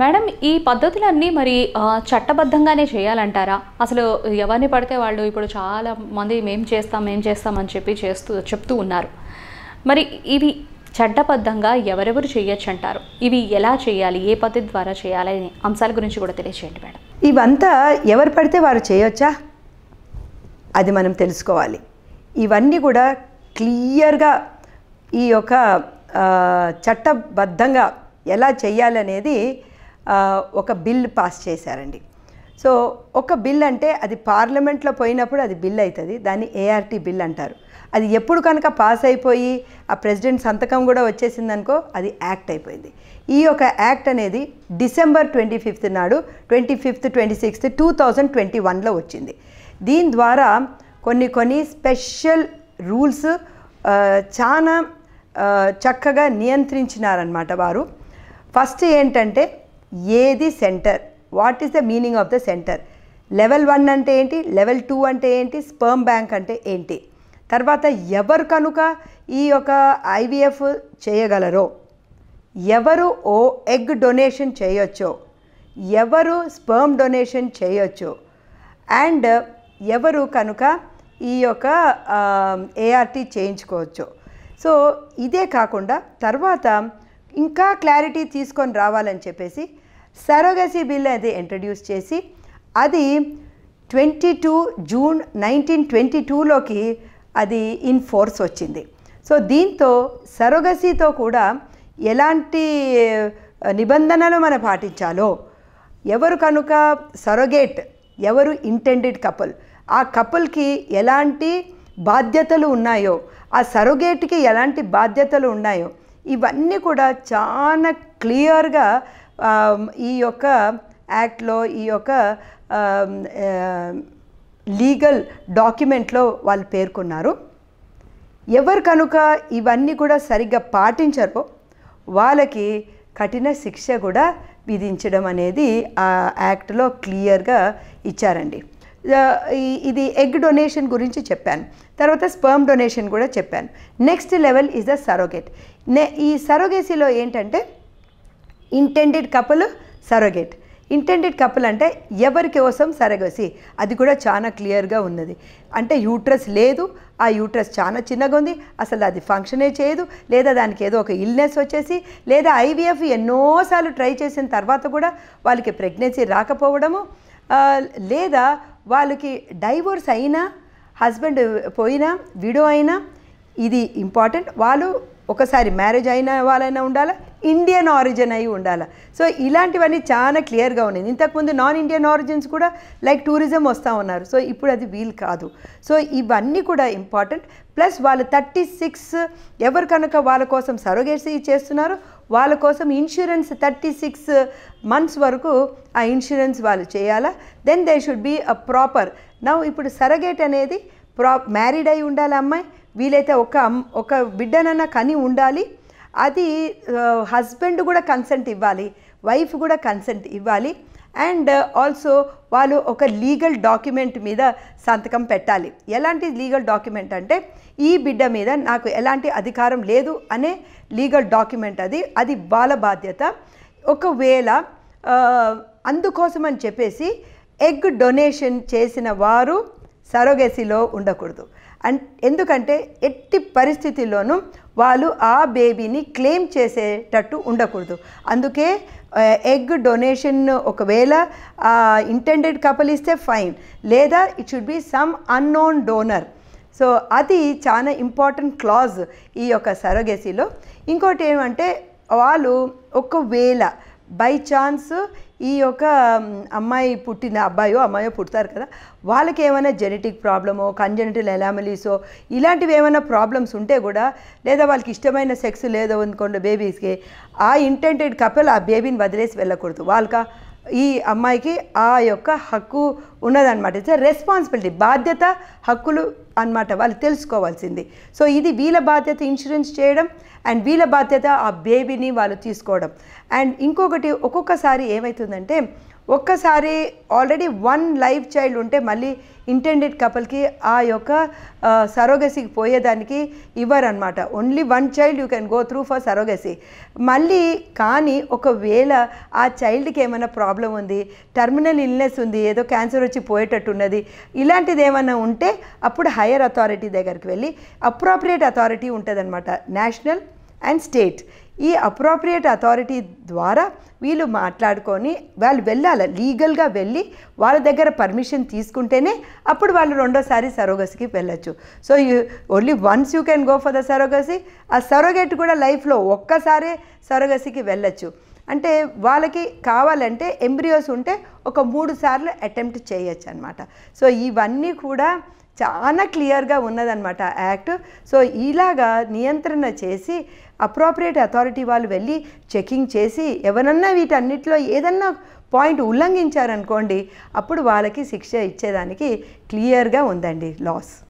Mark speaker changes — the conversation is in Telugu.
Speaker 1: మేడం ఈ పద్ధతులన్నీ మరి చట్టబద్ధంగానే చేయాలంటారా అసలు ఎవరిని పడితే వాళ్ళు ఇప్పుడు చాలా మంది మేం చేస్తాం చేస్తాం చేస్తామని చెప్పి చేస్తూ చెప్తూ ఉన్నారు మరి ఇవి చట్టబద్ధంగా ఎవరెవరు చేయొచ్చు అంటారు ఇవి ఎలా చేయాలి ఏ పద్ధతి ద్వారా చేయాలి అనే అంశాల గురించి కూడా తెలియచేయండి మేడం ఇవంతా ఎవరు పడితే వారు చేయొచ్చా అది మనం తెలుసుకోవాలి ఇవన్నీ కూడా క్లియర్గా ఈ యొక్క చట్టబద్ధంగా ఎలా చేయాలనేది ఒక బిల్ పాస్ చేశారండి సో ఒక బిల్ అంటే అది పార్లమెంట్లో పోయినప్పుడు అది బిల్ అవుతుంది దాన్ని ఏఆర్టీ బిల్ అంటారు అది ఎప్పుడు కనుక పాస్ అయిపోయి ఆ ప్రెసిడెంట్ సంతకం కూడా వచ్చేసిందనుకో అది యాక్ట్ అయిపోయింది ఈ యొక్క యాక్ట్ అనేది డిసెంబర్ ట్వంటీ ఫిఫ్త్ నాడు twenty fifth twenty sixth two thousand twenty వన్లో వచ్చింది దీని ద్వారా కొన్ని కొన్ని స్పెషల్ రూల్స్ చాలా చక్కగా నియంత్రించినారనమాట వారు ఫస్ట్ ఏంటంటే ఏది centre what is the meaning of the centre level one అంటే ఏంటి లెవెల్ టూ అంటే ఏంటి స్పర్మ్ బ్యాంక్ అంటే ఏంటి తర్వాత ఎవరు కనుక ఈ యొక్క ఐవీఎఫ్ చేయగలరో ఎవరు ఓ ఎగ్ డొనేషన్ చేయొచ్చో ఎవరు స్పర్మ్ డొనేషన్ చేయొచ్చు అండ్ ఎవరు కనుక ఈ యొక్క ఏఆర్టీ చేయించుకోవచ్చు సో ఇదే కాకుండా తర్వాత ఇంకా క్లారిటీ తీసుకొని రావాలని చెప్పేసి సరోగసీ బిల్ అది ఇంట్రడ్యూస్ చేసి అది twenty two June nineteen twenty టూలోకి అది ఇన్ ఫోర్స్ వచ్చింది సో దీంతో సరోగసీతో కూడా ఎలాంటి నిబంధనలు మనం పాటించాలో ఎవరు కనుక సరోగేట్ ఎవరు ఇంటెండెడ్ కపుల్ ఆ కపుల్కి ఎలాంటి బాధ్యతలు ఉన్నాయో ఆ సరోగేట్కి ఎలాంటి బాధ్యతలు ఉన్నాయో ఇవన్నీ కూడా చాలా క్లియర్గా Um, ఈ యొక్క యాక్ట్లో ఈ యొక్క um, uh, లీగల్ డాక్యుమెంట్లో వాళ్ళు పేర్కొన్నారు ఎవరు కనుక ఇవన్నీ కూడా సరిగ్గా పాటించరో వాళ్ళకి కఠిన శిక్ష కూడా విధించడం అనేది ఆ యాక్ట్లో క్లియర్గా ఇచ్చారండి ఇది ఎగ్ డొనేషన్ గురించి చెప్పాను తర్వాత స్పర్మ్ డొనేషన్ కూడా చెప్పాను next level is the surrogate నే ఈ సరోగేసీలో ఏంటంటే intended couple surrogate intended couple అంటే ఎవరి కోసం సరగసి అది కూడా చాలా క్లియర్గా ఉన్నది అంటే యూట్రస్ లేదు ఆ యూట్రస్ చాలా చిన్నగా ఉంది అసలు అది ఫంక్షనే చేయదు లేదా దానికి ఏదో ఒక ఇల్నెస్ వచ్చేసి లేదా ఐవీఎఫ్ ఎన్నోసార్లు ట్రై చేసిన తర్వాత కూడా వాళ్ళకి ప్రెగ్నెన్సీ రాకపోవడము లేదా వాళ్ళకి డైవోర్స్ అయినా హస్బెండ్ పోయినా విడో అయినా ఇది ఇంపార్టెంట్ వాళ్ళు ఒకసారి మ్యారేజ్ అయిన వాళ్ళైనా ఉండాలి ఇండియన్ ఆరిజిన్ అయి ఉండాలి సో ఇలాంటివన్నీ చాలా క్లియర్గా ఉన్నాయి ఇంతకుముందు నాన్ ఇండియన్ ఆరిజిన్స్ కూడా లైక్ టూరిజం వస్తూ ఉన్నారు సో ఇప్పుడు అది వీల్ కాదు సో ఇవన్నీ కూడా ఇంపార్టెంట్ ప్లస్ వాళ్ళు థర్టీ సిక్స్ ఎవరు కనుక వాళ్ళ కోసం సరోగేసీ చేస్తున్నారో వాళ్ళ కోసం ఇన్సూరెన్స్ థర్టీ సిక్స్ మంత్స్ వరకు ఆ ఇన్సూరెన్స్ వాళ్ళు చేయాలా then they should be a proper నా ఇప్పుడు సరగేట్ అనేది ప్రా మ్యారీడ్ అయి ఉండాలి అమ్మాయి వీలైతే ఒక ఒక బిడ్డనన్నా కని ఉండాలి అది హస్బెండ్ కూడా కన్సెంట్ ఇవ్వాలి వైఫ్ కూడా కన్సెంట్ ఇవ్వాలి అండ్ ఆల్సో uh, వాళ్ళు ఒక లీగల్ డాక్యుమెంట్ మీద సంతకం పెట్టాలి ఎలాంటి లీగల్ డాక్యుమెంట్ అంటే ఈ బిడ్డ మీద నాకు ఎలాంటి అధికారం లేదు అనే లీగల్ డాక్యుమెంట్ అది అది వాళ్ళ బాధ్యత ఒకవేళ అందుకోసం అని చెప్పేసి ఎగ్ డొనేషన్ చేసిన వారు సరోగేసీలో ఉండకూడదు అన్ ఎందుకంటే ఎట్టి పరిస్థితుల్లోనూ వాళ్ళు ఆ బేబీని క్లెయిమ్ చేసేటట్టు ఉండకూడదు అందుకే ఎగ్ డొనేషన్ ఒకవేళ ఇంటెండెడ్ కపుల్ ఇస్తే ఫైన్ లేదా it should be some unknown donor so అది చాలా ఇంపార్టెంట్ క్లాజ్ ఈ యొక్క సరోగేసీలో ఇంకోటి ఏమంటే వాళ్ళు ఒకవేళ బై ఛాన్స్ ఈ యొక్క అమ్మాయి పుట్టిన అబ్బాయో అమ్మాయో పుడతారు కదా వాళ్ళకి ఏమైనా జెనెటిక్ ప్రాబ్లమో కంజెనిటల్ ఎలామలీసో ఇలాంటివి ఏమైనా ప్రాబ్లమ్స్ ఉంటే కూడా లేదా వాళ్ళకి ఇష్టమైన సెక్స్ లేదో అనుకోండి బేబీస్కి ఆ ఇంటెంటెడ్ కపెల్ ఆ బేబీని వదిలేసి వెళ్ళకూడదు వాళ్ళకి ఈ అమ్మాయికి ఆ యొక్క హక్కు ఉన్నదనమాట ఇట్స్ రెస్పాన్సిబిలిటీ బాధ్యత హక్కులు అనమాట వాళ్ళు తెలుసుకోవాల్సింది సో ఇది వీళ్ళ బాధ్యత ఇన్సూరెన్స్ చేయడం అండ్ వీళ్ళ బాధ్యత ఆ బేబీని వాళ్ళు తీసుకోవడం అండ్ ఇంకొకటి ఒక్కొక్కసారి ఏమవుతుందంటే ఒక్కసారి ఆల్రెడీ వన్ లైఫ్ చైల్డ్ ఉంటే మళ్ళీ ఇంటెండెడ్ కపుల్కి ఆ యొక్క సరోగసీకి పోయేదానికి అనమాట only one child you can go through for surrogacy మళ్ళీ కానీ ఒకవేళ ఆ చైల్డ్కి ఏమైనా ప్రాబ్లం ఉంది టర్మినల్ ఇల్నెస్ ఉంది ఏదో క్యాన్సర్ వచ్చి పోయేటట్టున్నది ఇలాంటిది ఏమైనా ఉంటే అప్పుడు హయ్యర్ అథారిటీ దగ్గరికి వెళ్ళి అప్రోప్రియేట్ అథారిటీ ఉంటుందన్నమాట నేషనల్ అండ్ స్టేట్ ఈ అప్రాప్రియేట్ అథారిటీ ద్వారా వీళ్ళు మాట్లాడుకొని వాళ్ళు వెళ్ళాలి లీగల్గా వెళ్ళి వాళ్ళ దగ్గర పర్మిషన్ తీసుకుంటేనే అప్పుడు వాళ్ళు రెండోసారి సరోగసికి వెళ్ళొచ్చు so you only once you can go for the surrogacy ఆ సరోగేట్ కూడా లైఫ్లో ఒక్కసారే సరోగసికి వెళ్ళొచ్చు అంటే వాళ్ళకి కావాలంటే ఎంబ్రియోస్ ఉంటే ఒక మూడు సార్లు అటెంప్ట్ చేయొచ్చు అనమాట సో ఇవన్నీ కూడా చాలా క్లియర్గా ఉన్నదనమాట యాక్ట్ సో ఇలాగా నియంత్రణ చేసి అప్రోప్రియేట్ అథారిటీ వాళ్ళు వెళ్ళి చెకింగ్ చేసి ఎవరన్నా వీటన్నిటిలో ఏదన్నా పాయింట్ ఉల్లంఘించారనుకోండి అప్పుడు వాళ్ళకి శిక్ష ఇచ్చేదానికి క్లియర్గా ఉందండి లాస్